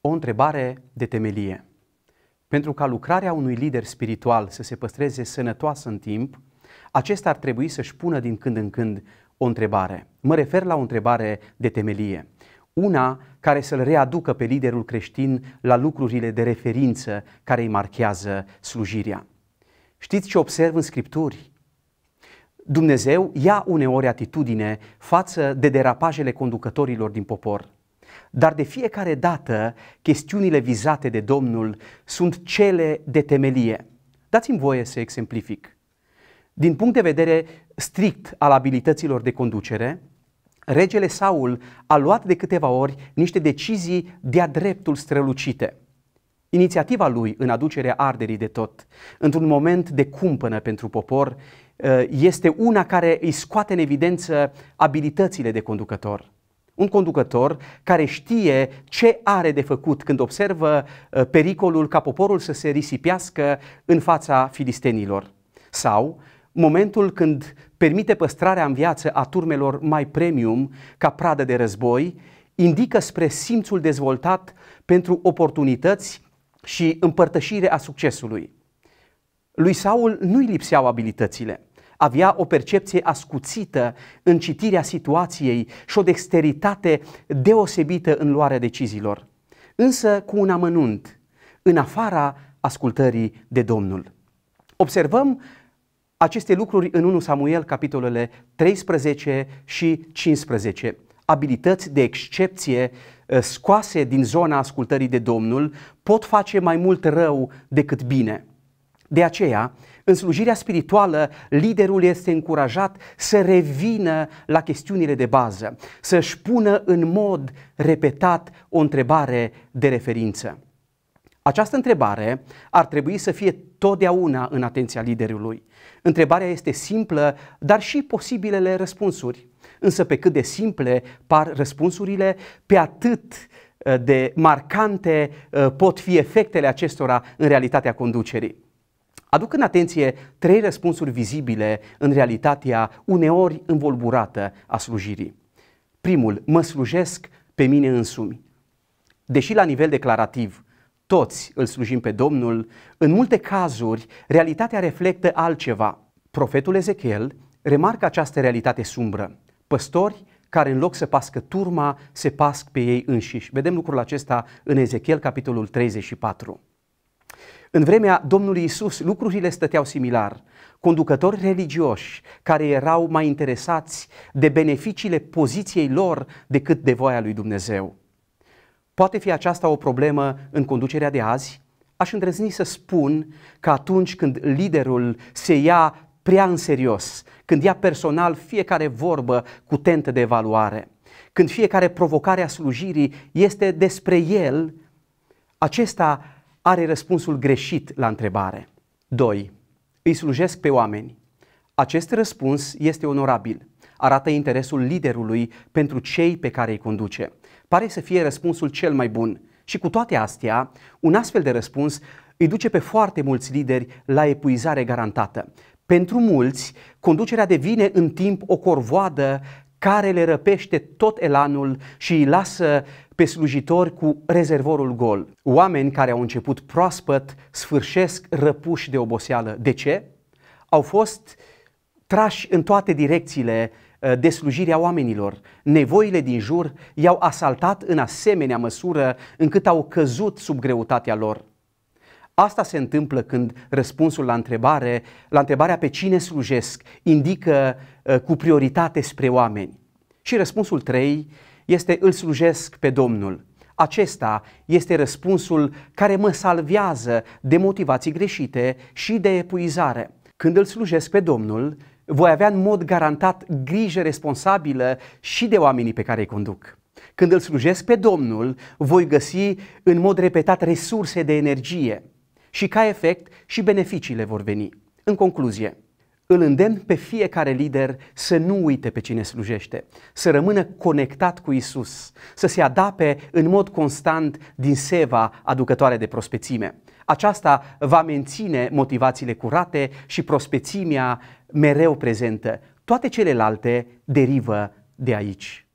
o întrebare de temelie. Pentru ca lucrarea unui lider spiritual să se păstreze sănătoasă în timp, acesta ar trebui să-și pună din când în când o întrebare. Mă refer la o întrebare de temelie. Una care să-l readucă pe liderul creștin la lucrurile de referință care îi marchează slujirea. Știți ce observ în scripturi? Dumnezeu ia uneori atitudine față de derapajele conducătorilor din popor. Dar de fiecare dată, chestiunile vizate de Domnul sunt cele de temelie. Dați-mi voie să exemplific. Din punct de vedere strict al abilităților de conducere, regele Saul a luat de câteva ori niște decizii de-a dreptul strălucite. Inițiativa lui în aducerea arderii de tot, într-un moment de cumpănă pentru popor, ă, este una care îi scoate în evidență abilitățile de conducător un conducător care știe ce are de făcut când observă uh, pericolul ca poporul să se risipească în fața filistenilor. Sau momentul când permite păstrarea în viață a turmelor mai premium ca pradă de război, indică spre simțul dezvoltat pentru oportunități și împărtășire a succesului. Lui Saul nu-i lipseau abilitățile – avea o percepție ascuțită în citirea situației și o dexteritate deosebită în luarea deciziilor, însă cu un amănunt, în afara ascultării de Domnul. Observăm aceste lucruri în 1 Samuel, capitolele 13 și 15. Abilități de excepție ă, scoase din zona ascultării de Domnul pot face mai mult rău decât bine – de aceea, în slujirea spirituală, liderul este încurajat să revină la chestiunile de bază, să-și pună în mod repetat o întrebare de referință. Această întrebare ar trebui să fie totdeauna în atenția liderului. Întrebarea este simplă, dar și posibilele răspunsuri. Însă pe cât de simple par răspunsurile, pe atât eh, de marcante eh, pot fi efectele acestora în realitatea conducerii. Aduc în atenție trei răspunsuri vizibile în realitatea uneori învolburată a slujirii. Primul, mă slujesc pe mine însumi. Deși la nivel declarativ toți îl slujim pe Domnul, în multe cazuri realitatea reflectă altceva. Profetul Ezechiel remarcă această realitate sumbră. Păstori care în loc să pască turma, se pasc pe ei înșiși. Vedem lucrul acesta în Ezechiel, capitolul 34. În vremea Domnului Isus, lucrurile stăteau similar. Conducători religioși care erau mai interesați de beneficiile poziției lor decât de voia lui Dumnezeu. Poate fi aceasta o problemă în conducerea de azi? Aș îndrăzni să spun că atunci când liderul se ia prea în serios, când ia personal fiecare vorbă cu tentă de evaluare, când fiecare provocare a slujirii este despre el, acesta are răspunsul greșit la întrebare. 2. Îi slujesc pe oameni. Acest răspuns este onorabil. Arată interesul liderului pentru cei pe care îi conduce. Pare să fie răspunsul cel mai bun. Și cu toate astea, un astfel de răspuns îi duce pe foarte mulți lideri la epuizare garantată. Pentru mulți, conducerea devine în timp o corvoadă care le răpește tot elanul și îi lasă pe slujitori cu rezervorul gol. Oameni care au început proaspăt sfârșesc răpuși de oboseală. De ce? Au fost trași în toate direcțiile uh, de slujirea oamenilor. Nevoile din jur i-au asaltat în asemenea măsură încât au căzut sub greutatea lor. Asta se întâmplă când răspunsul la întrebare, la întrebarea pe cine slujesc, indică ă, cu prioritate spre oameni. Și răspunsul 3 este îl slujesc pe Domnul. Acesta este răspunsul care mă salvează de motivații greșite și de epuizare. Când îl slujesc pe Domnul, voi avea în mod garantat grijă responsabilă și de oamenii pe care îi conduc. Când îl slujesc pe Domnul, voi găsi în mod repetat resurse de energie și ca efect și beneficiile vor veni. În concluzie, îl îndemn pe fiecare lider să nu uite pe cine slujește, să rămână conectat cu Isus, să se adape în mod constant din seva aducătoare de prospețime. Aceasta va menține motivațiile curate și prospețimea mereu prezentă. Toate celelalte derivă de aici.